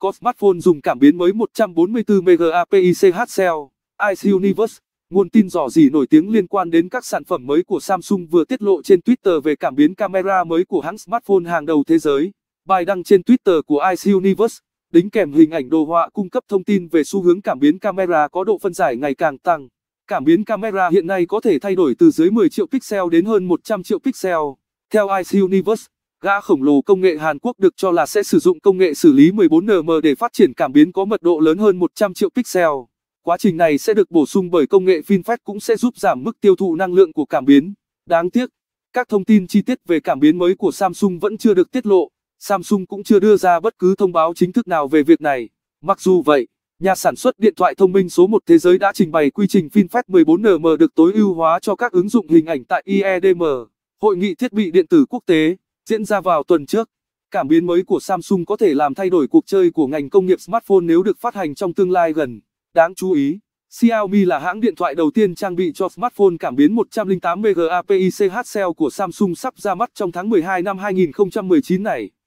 Có smartphone dùng cảm biến mới 144 MAPI CHCL, Ice Universe. Nguồn tin dò dỉ nổi tiếng liên quan đến các sản phẩm mới của Samsung vừa tiết lộ trên Twitter về cảm biến camera mới của hãng smartphone hàng đầu thế giới. Bài đăng trên Twitter của Ice Universe đính kèm hình ảnh đồ họa cung cấp thông tin về xu hướng cảm biến camera có độ phân giải ngày càng tăng. Cảm biến camera hiện nay có thể thay đổi từ dưới 10 triệu pixel đến hơn 100 triệu pixel. Theo Ice Universe, Gã khổng lồ công nghệ Hàn Quốc được cho là sẽ sử dụng công nghệ xử lý 14nm để phát triển cảm biến có mật độ lớn hơn 100 triệu pixel. Quá trình này sẽ được bổ sung bởi công nghệ FinFET cũng sẽ giúp giảm mức tiêu thụ năng lượng của cảm biến. Đáng tiếc, các thông tin chi tiết về cảm biến mới của Samsung vẫn chưa được tiết lộ. Samsung cũng chưa đưa ra bất cứ thông báo chính thức nào về việc này. Mặc dù vậy, nhà sản xuất điện thoại thông minh số 1 thế giới đã trình bày quy trình FinFET 14nm được tối ưu hóa cho các ứng dụng hình ảnh tại IEDM, Hội nghị thiết bị điện tử quốc tế diễn ra vào tuần trước. Cảm biến mới của Samsung có thể làm thay đổi cuộc chơi của ngành công nghiệp smartphone nếu được phát hành trong tương lai gần. Đáng chú ý, Xiaomi là hãng điện thoại đầu tiên trang bị cho smartphone cảm biến 108 MB API-C Cell của Samsung sắp ra mắt trong tháng 12 năm 2019 này.